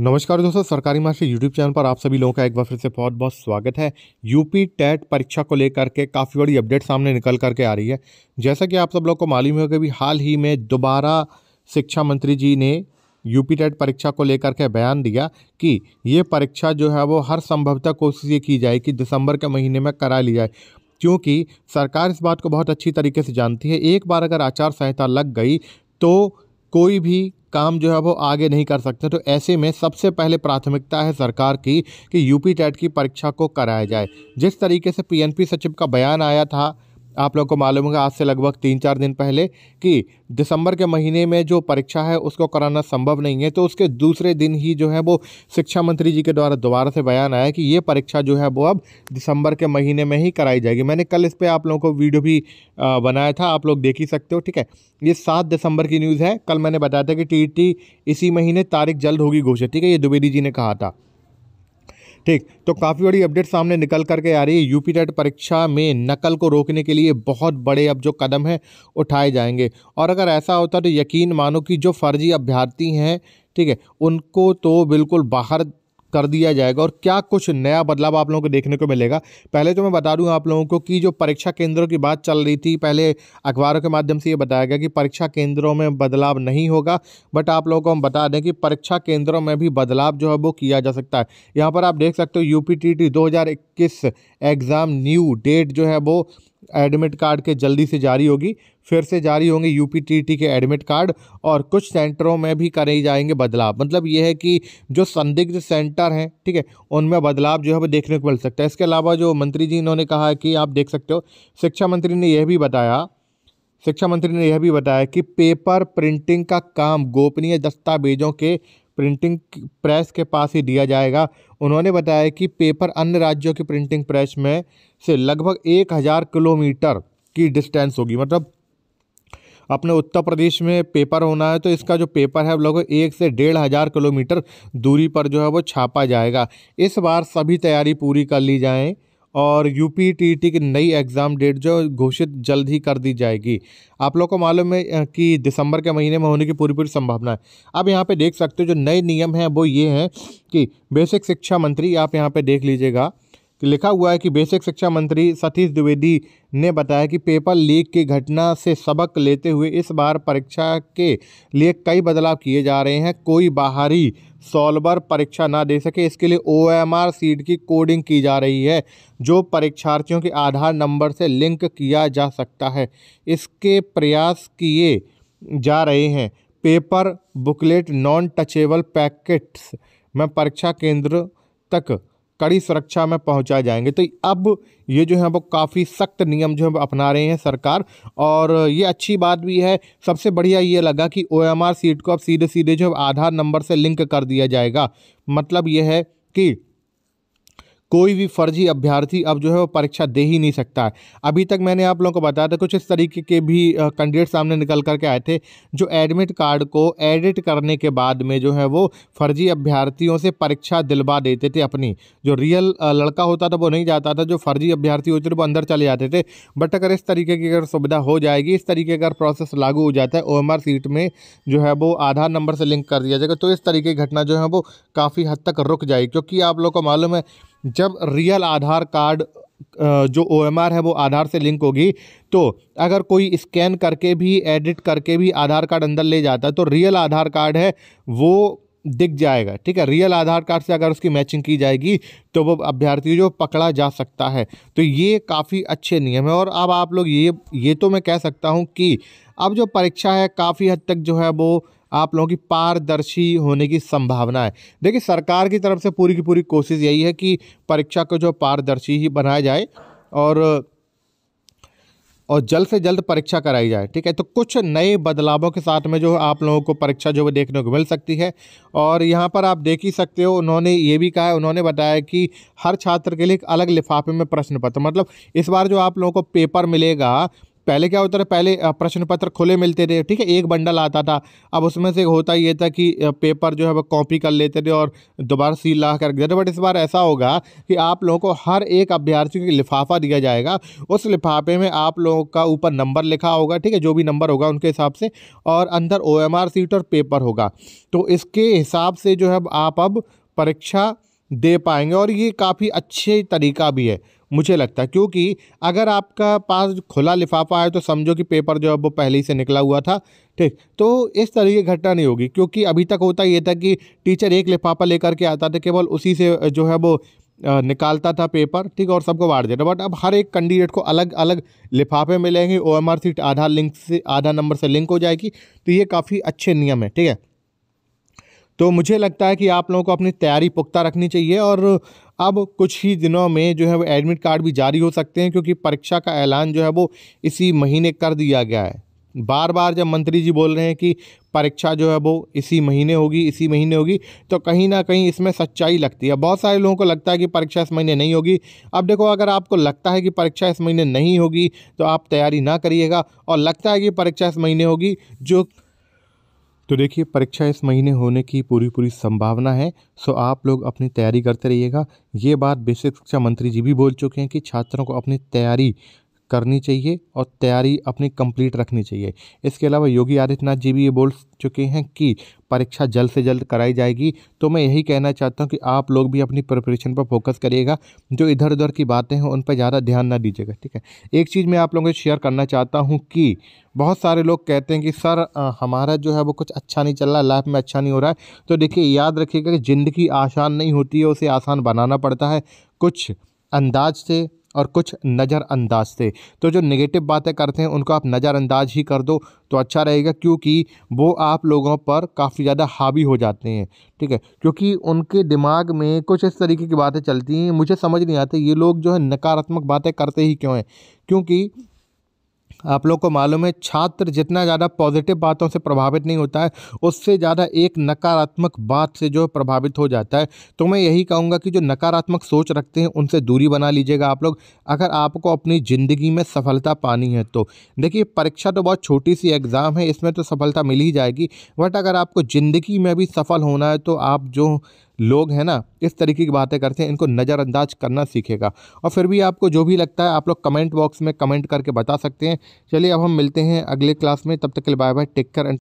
नमस्कार दोस्तों सरकारी मास्टर यूट्यूब चैनल पर आप सभी लोगों का एक बार फिर से बहुत बहुत स्वागत है यूपी टेट परीक्षा को लेकर के काफ़ी बड़ी अपडेट सामने निकल करके आ रही है जैसा कि आप सब लोग को मालूम है कि हाल ही में दोबारा शिक्षा मंत्री जी ने यूपी टेट परीक्षा को लेकर के बयान दिया कि ये परीक्षा जो है वो हर संभवतः कोशिश ये की जाए कि दिसंबर के महीने में करा ली जाए क्योंकि सरकार इस बात को बहुत अच्छी तरीके से जानती है एक बार अगर आचार संहिता लग गई तो कोई भी काम जो है वो आगे नहीं कर सकते तो ऐसे में सबसे पहले प्राथमिकता है सरकार की कि यूपी टेट की परीक्षा को कराया जाए जिस तरीके से पीएनपी सचिव का बयान आया था आप लोग को मालूम होगा आज से लगभग तीन चार दिन पहले कि दिसंबर के महीने में जो परीक्षा है उसको कराना संभव नहीं है तो उसके दूसरे दिन ही जो है वो शिक्षा मंत्री जी के द्वारा दोबारा से बयान आया कि ये परीक्षा जो है वो अब दिसंबर के महीने में ही कराई जाएगी मैंने कल इस पर आप लोगों को वीडियो भी बनाया था आप लोग देख ही सकते हो ठीक है ये सात दिसंबर की न्यूज़ है कल मैंने बताया था कि टी इसी महीने तारीख जल्द होगी घोषित ठीक है ये द्विवेदी जी ने कहा था ठीक तो काफ़ी बड़ी अपडेट सामने निकल करके आ रही है यूपी टेट परीक्षा में नकल को रोकने के लिए बहुत बड़े अब जो कदम हैं उठाए जाएंगे और अगर ऐसा होता तो यकीन मानो कि जो फर्जी अभ्यर्थी हैं ठीक है उनको तो बिल्कुल बाहर कर दिया जाएगा और क्या कुछ नया बदलाव आप लोगों को देखने को मिलेगा पहले तो मैं बता दूं आप लोगों को कि जो परीक्षा केंद्रों की बात चल रही थी पहले अखबारों के माध्यम से ये बताया गया कि परीक्षा केंद्रों में बदलाव नहीं होगा बट आप लोगों को हम बता दें कि परीक्षा केंद्रों में भी बदलाव जो है वो किया जा सकता है यहाँ पर आप देख सकते हो U P exam new date जो है वो एडमिट कार्ड के जल्दी से जारी होगी फिर से जारी होंगे यू के एडमिट कार्ड और कुछ सेंटरों में भी करे जाएंगे बदलाव मतलब ये है कि जो संदिग्ध सेंटर हैं ठीक है उनमें बदलाव जो है वो देखने को मिल सकता है इसके अलावा जो मंत्री जी इन्होंने कहा है कि आप देख सकते हो शिक्षा मंत्री ने यह भी बताया शिक्षा मंत्री ने यह भी बताया कि पेपर प्रिंटिंग का काम गोपनीय दस्तावेजों के प्रिंटिंग प्रेस के पास ही दिया जाएगा उन्होंने बताया कि पेपर अन्य राज्यों की प्रिंटिंग प्रेस में से लगभग एक हज़ार किलोमीटर की डिस्टेंस होगी मतलब अपने उत्तर प्रदेश में पेपर होना है तो इसका जो पेपर है लगभग एक से डेढ़ हज़ार किलोमीटर दूरी पर जो है वो छापा जाएगा इस बार सभी तैयारी पूरी कर ली जाएँ और यू पी टी टी की नई एग्ज़ाम डेट जो घोषित जल्द ही कर दी जाएगी आप लोग को मालूम है कि दिसंबर के महीने में होने की पूरी पूरी संभावना है आप यहाँ पे देख सकते हो जो नए नियम हैं वो ये हैं कि बेसिक शिक्षा मंत्री आप यहाँ पे देख लीजिएगा लिखा हुआ है कि बेसिक शिक्षा मंत्री सतीश द्विवेदी ने बताया कि पेपर लीक की घटना से सबक लेते हुए इस बार परीक्षा के लिए कई बदलाव किए जा रहे हैं कोई बाहरी सॉल्वर परीक्षा ना दे सके इसके लिए ओ एम आर सीट की कोडिंग की जा रही है जो परीक्षार्थियों के आधार नंबर से लिंक किया जा सकता है इसके प्रयास किए जा रहे हैं paper booklet non touchable packets में परीक्षा केंद्र तक कड़ी सुरक्षा में पहुंचाए जाएंगे तो अब ये जो है वो काफ़ी सख्त नियम जो है वो अपना रहे हैं सरकार और ये अच्छी बात भी है सबसे बढ़िया ये लगा कि ओ सीट को अब सीधे सीधे जो आधार नंबर से लिंक कर दिया जाएगा मतलब ये है कि कोई भी फर्जी अभ्यर्थी अब जो है वो परीक्षा दे ही नहीं सकता है अभी तक मैंने आप लोगों को बताया था कुछ इस तरीके के भी कैंडिडेट सामने निकल करके आए थे जो एडमिट कार्ड को एडिट करने के बाद में जो है वो फर्जी अभ्यर्थियों से परीक्षा दिलवा देते थे अपनी जो रियल लड़का होता था वो नहीं जाता था जो फर्जी अभ्यर्थी होते थे वो अंदर चले जाते थे बट अगर इस तरीके की अगर सुविधा हो जाएगी इस तरीके का प्रोसेस लागू हो जाता है ओ सीट में जो है वो आधार नंबर से लिंक कर दिया जाएगा तो इस तरीके की घटना जो है वो काफ़ी हद तक रुक जाएगी क्योंकि आप लोग को मालूम है जब रियल आधार कार्ड जो ओ है वो आधार से लिंक होगी तो अगर कोई स्कैन करके भी एडिट करके भी आधार कार्ड अंदर ले जाता है तो रियल आधार कार्ड है वो दिख जाएगा ठीक है रियल आधार कार्ड से अगर उसकी मैचिंग की जाएगी तो वो अभ्यर्थी जो पकड़ा जा सकता है तो ये काफ़ी अच्छे नियम है और अब आप लोग ये ये तो मैं कह सकता हूँ कि अब जो परीक्षा है काफ़ी हद तक जो है वो आप लोगों की पारदर्शी होने की संभावना है देखिए सरकार की तरफ से पूरी की पूरी कोशिश यही है कि परीक्षा को जो पारदर्शी ही बनाया जाए और और जल्द से जल्द परीक्षा कराई जाए ठीक है तो कुछ नए बदलावों के साथ में जो आप लोगों को परीक्षा जो देखने को मिल सकती है और यहाँ पर आप देख ही सकते हो उन्होंने ये भी कहा है उन्होंने बताया कि हर छात्र के लिए एक अलग लिफाफे में प्रश्न पत्र मतलब इस बार जो आप लोगों को पेपर मिलेगा पहले क्या होता था पहले प्रश्न पत्र खुले मिलते थे ठीक है एक बंडल आता था अब उसमें से होता ये था कि पेपर जो है वो कॉपी कर लेते थे और दोबारा सील ला कर देते बट इस बार ऐसा होगा कि आप लोगों को हर एक अभ्यर्थी को लिफाफा दिया जाएगा उस लिफाफे में आप लोगों का ऊपर नंबर लिखा होगा ठीक है जो भी नंबर होगा उनके हिसाब से और अंदर ओ सीट और पेपर होगा तो इसके हिसाब से जो है आप अब परीक्षा दे पाएंगे और ये काफ़ी अच्छे तरीका भी है मुझे लगता है क्योंकि अगर आपका पास खुला लिफाफा है तो समझो कि पेपर जो है वो पहले ही से निकला हुआ था ठीक तो इस तरह की घटना नहीं होगी क्योंकि अभी तक होता ये था कि टीचर एक लिफाफा लेकर के आता था केवल उसी से जो है वो निकालता था पेपर ठीक और सबको बांट देता बट अब हर एक कैंडिडेट को अलग अलग लिफाफे मिलेंगे O M R sheet Aadhaar link से आधा नंबर से लिंक हो जाएगी तो ये काफ़ी अच्छे नियम है ठीक है तो मुझे लगता है कि आप लोगों को अपनी तैयारी पुख्ता रखनी चाहिए और अब कुछ ही दिनों में जो है वो एडमिट कार्ड भी जारी हो सकते हैं क्योंकि परीक्षा का ऐलान जो है वो इसी महीने कर दिया गया है बार बार जब मंत्री जी बोल रहे हैं कि परीक्षा जो है वो इसी महीने होगी इसी महीने होगी तो कहीं ना कहीं इसमें सच्चाई लगती है बहुत सारे लोगों को लगता है कि परीक्षा इस महीने नहीं होगी अब देखो अगर आपको लगता है कि परीक्षा इस महीने नहीं होगी तो आप तैयारी ना करिएगा और लगता है कि परीक्षा इस महीने होगी जो तो देखिए परीक्षा इस महीने होने की पूरी पूरी संभावना है सो आप लोग अपनी तैयारी करते रहिएगा ये बात बेसिक शिक्षा मंत्री जी भी बोल चुके हैं कि छात्रों को अपनी तैयारी करनी चाहिए और तैयारी अपनी कंप्लीट रखनी चाहिए इसके अलावा योगी आदित्यनाथ जी भी ये बोल चुके हैं कि परीक्षा जल्द से जल्द कराई जाएगी तो मैं यही कहना चाहता हूँ कि आप लोग भी अपनी प्रिपरेशन पर फोकस करिएगा जो इधर उधर की बातें हैं उन पर ज़्यादा ध्यान ना दीजिएगा ठीक है एक चीज़ मैं आप लोगों से शेयर करना चाहता हूँ कि बहुत सारे लोग कहते हैं कि सर हमारा जो है वो कुछ अच्छा नहीं चल रहा लाइफ में अच्छा नहीं हो रहा है तो देखिए याद रखिएगा कि ज़िंदगी आसान नहीं होती है उसे आसान बनाना पड़ता है कुछ अंदाज से और कुछ नज़रअंदाज थे तो जो नेगेटिव बातें करते हैं उनको आप नज़रअंदाज ही कर दो तो अच्छा रहेगा क्योंकि वो आप लोगों पर काफ़ी ज़्यादा हावी हो जाते हैं ठीक है क्योंकि उनके दिमाग में कुछ इस तरीके की बातें चलती हैं मुझे समझ नहीं आती ये लोग जो है नकारात्मक बातें करते ही क्यों हैं क्योंकि आप लोग को मालूम है छात्र जितना ज़्यादा पॉजिटिव बातों से प्रभावित नहीं होता है उससे ज़्यादा एक नकारात्मक बात से जो प्रभावित हो जाता है तो मैं यही कहूँगा कि जो नकारात्मक सोच रखते हैं उनसे दूरी बना लीजिएगा आप लोग अगर आपको अपनी ज़िंदगी में सफलता पानी है तो देखिए परीक्षा तो बहुत छोटी सी एग्ज़ाम है इसमें तो सफलता मिल ही जाएगी बट अगर आपको ज़िंदगी में भी सफल होना है तो आप जो लोग हैं ना इस तरीके की बातें करते हैं इनको नज़रअंदाज करना सीखेगा और फिर भी आपको जो भी लगता है आप लोग कमेंट बॉक्स में कमेंट करके बता सकते हैं चलिए अब हम मिलते हैं अगले क्लास में तब तक के लिए bye bye take care and